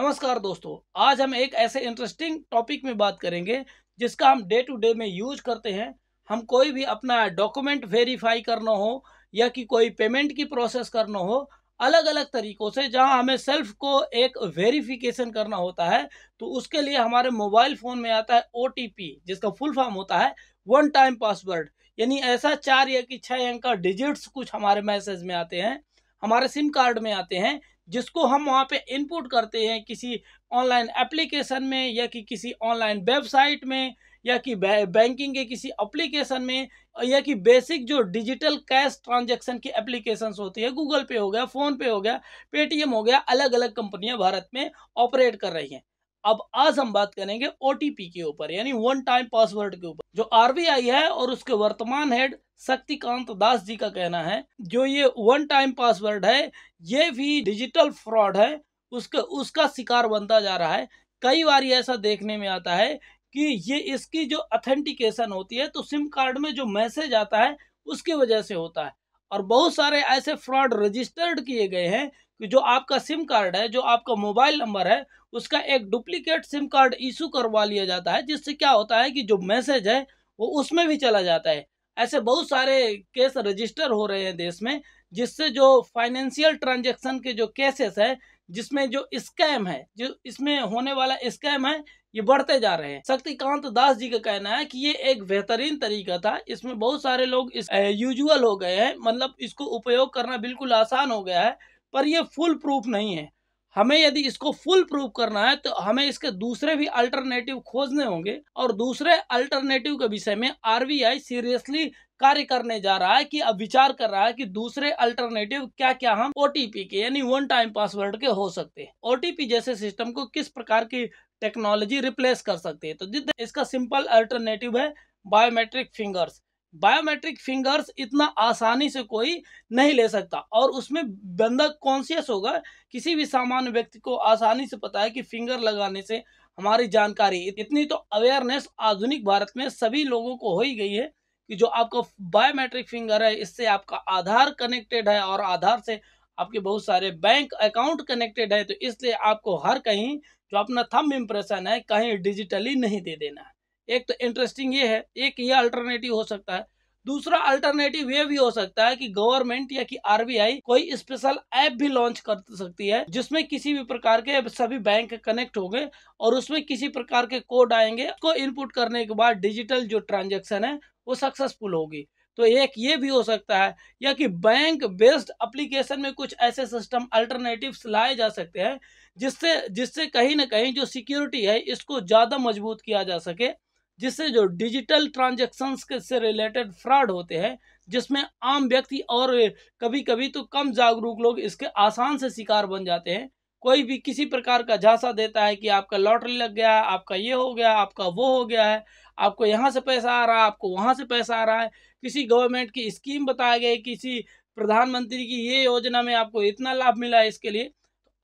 नमस्कार दोस्तों आज हम एक ऐसे इंटरेस्टिंग टॉपिक में बात करेंगे जिसका हम डे टू डे में यूज करते हैं हम कोई भी अपना डॉक्यूमेंट वेरीफाई करना हो या कि कोई पेमेंट की प्रोसेस करना हो अलग अलग तरीक़ों से जहां हमें सेल्फ को एक वेरिफिकेशन करना होता है तो उसके लिए हमारे मोबाइल फ़ोन में आता है ओ जिसका फुल फॉर्म होता है वन टाइम पासवर्ड यानी ऐसा चार या कि छः अंक का डिजिट्स कुछ हमारे मैसेज में आते हैं हमारे सिम कार्ड में आते हैं जिसको हम वहाँ पे इनपुट करते हैं किसी ऑनलाइन एप्लीकेशन में या कि किसी ऑनलाइन वेबसाइट में या कि बैंकिंग के किसी एप्लीकेशन में या कि बेसिक जो डिजिटल कैश ट्रांजैक्शन की एप्लीकेशन होती है गूगल पे हो गया फ़ोन पे हो गया पेटीएम हो गया अलग अलग कंपनियां भारत में ऑपरेट कर रही हैं अब आज हम बात करेंगे ओटीपी के ऊपर यानी वन टाइम पासवर्ड के ऊपर जो आरबीआई है और उसके वर्तमान हेड शक्तिकांत दास जी का कहना है जो ये वन टाइम पासवर्ड है ये भी डिजिटल फ्रॉड है उसके उसका शिकार बनता जा रहा है कई बार ऐसा देखने में आता है कि ये इसकी जो अथेंटिकेशन होती है तो सिम कार्ड में जो मैसेज आता है उसकी वजह से होता है और बहुत सारे ऐसे फ्रॉड रजिस्टर्ड किए गए हैं कि जो आपका सिम कार्ड है जो आपका मोबाइल नंबर है उसका एक डुप्लीकेट सिम कार्ड इशू करवा लिया जाता है जिससे क्या होता है कि जो मैसेज है वो उसमें भी चला जाता है ऐसे बहुत सारे केस रजिस्टर हो रहे हैं देश में जिससे जो फाइनेंशियल ट्रांजेक्शन के जो केसेस है जिसमें जो स्कैम है जो इसमें होने वाला स्कैम है ये बढ़ते जा रहे हैं शक्तिकांत दास जी का कहना है कि ये एक बेहतरीन तरीका था इसमें बहुत सारे लोग इस यूजुअल हो गए हैं मतलब इसको उपयोग करना बिल्कुल आसान हो गया है पर यह फुल प्रूफ नहीं है हमें यदि इसको फुल प्रूफ करना है तो हमें इसके दूसरे भी अल्टरनेटिव खोजने होंगे और दूसरे अल्टरनेटिव के विषय में आरबीआई सीरियसली कार्य करने जा रहा है कि अब विचार कर रहा है कि दूसरे अल्टरनेटिव क्या क्या हम ओटीपी के यानी वन टाइम पासवर्ड के हो सकते हैं ओटीपी जैसे सिस्टम को किस प्रकार की टेक्नोलॉजी रिप्लेस कर सकते है तो जितने इसका सिंपल अल्टरनेटिव है बायोमेट्रिक फिंगर्स बायोमेट्रिक फिंगर्स इतना आसानी से कोई नहीं ले सकता और उसमें बंदा कॉन्शियस होगा किसी भी सामान्य व्यक्ति को आसानी से पता है कि फिंगर लगाने से हमारी जानकारी इतनी तो अवेयरनेस आधुनिक भारत में सभी लोगों को हो ही गई है कि जो आपका बायोमेट्रिक फिंगर है इससे आपका आधार कनेक्टेड है और आधार से आपके बहुत सारे बैंक अकाउंट कनेक्टेड है तो इसलिए आपको हर कहीं जो अपना थम्ब इम्प्रेशन है कहीं डिजिटली नहीं दे देना है एक तो इंटरेस्टिंग ये है एक ये अल्टरनेटिव हो सकता है दूसरा अल्टरनेटिव ये भी हो सकता है कि गवर्नमेंट या कि आरबीआई कोई स्पेशल ऐप भी लॉन्च कर सकती है जिसमें किसी भी प्रकार के सभी बैंक कनेक्ट होंगे और उसमें किसी प्रकार के कोड आएंगे उसको इनपुट करने के बाद डिजिटल जो ट्रांजेक्शन है वो सक्सेसफुल होगी तो एक ये भी हो सकता है या कि बैंक बेस्ड अप्लीकेशन में कुछ ऐसे सिस्टम अल्टरनेटिव्स लाए जा सकते हैं जिससे जिससे कहीं ना कहीं जो सिक्योरिटी है इसको ज़्यादा मजबूत किया जा सके जिससे जो डिजिटल ट्रांजैक्शंस से रिलेटेड फ्रॉड होते हैं जिसमें आम व्यक्ति और कभी कभी तो कम जागरूक लोग इसके आसान से शिकार बन जाते हैं कोई भी किसी प्रकार का झांसा देता है कि आपका लॉटरी लग गया है आपका ये हो गया आपका वो हो गया है आपको यहाँ से पैसा आ रहा है आपको वहाँ से पैसा आ रहा है किसी गवर्नमेंट की स्कीम बताया गया किसी प्रधानमंत्री की ये योजना में आपको इतना लाभ मिला है इसके लिए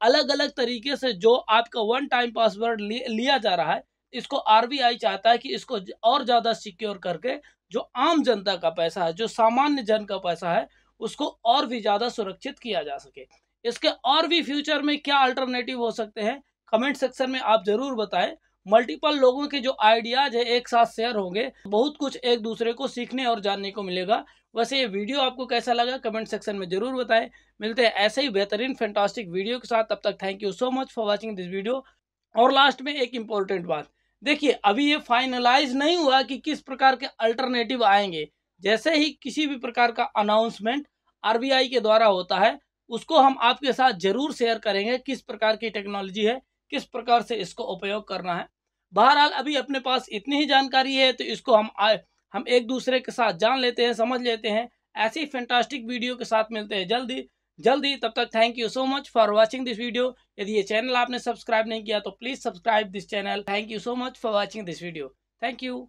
अलग अलग तरीके से जो आपका वन टाइम पासवर्ड लिया जा रहा है इसको आरबीआई चाहता है कि इसको और ज़्यादा सिक्योर करके जो आम जनता का पैसा है जो सामान्य जन का पैसा है उसको और भी ज़्यादा सुरक्षित किया जा सके इसके और भी फ्यूचर में क्या अल्टरनेटिव हो सकते हैं कमेंट सेक्शन में आप ज़रूर बताएं मल्टीपल लोगों के जो आइडियाज़ है एक साथ शेयर होंगे बहुत कुछ एक दूसरे को सीखने और जानने को मिलेगा वैसे ये वीडियो आपको कैसा लगा कमेंट सेक्शन में ज़रूर बताएं मिलते हैं ऐसे ही बेहतरीन फैंटास्टिक वीडियो के साथ तब तक thank you so much for watching this video और लास्ट में एक इम्पोर्टेंट बात देखिए अभी ये फाइनलाइज नहीं हुआ कि किस प्रकार के अल्टरनेटिव आएंगे जैसे ही किसी भी प्रकार का अनाउंसमेंट आरबीआई के द्वारा होता है उसको हम आपके साथ जरूर शेयर करेंगे किस प्रकार की टेक्नोलॉजी है किस प्रकार से इसको उपयोग करना है बहरहाल अभी अपने पास इतनी ही जानकारी है तो इसको हम आ, हम एक दूसरे के साथ जान लेते हैं समझ लेते हैं ऐसी फैंटास्टिक वीडियो के साथ मिलते हैं जल्दी जल्दी तब तक thank you so much for watching this video यदि ये चैनल आपने सब्सक्राइब नहीं किया तो please subscribe this channel thank you so much for watching this video thank you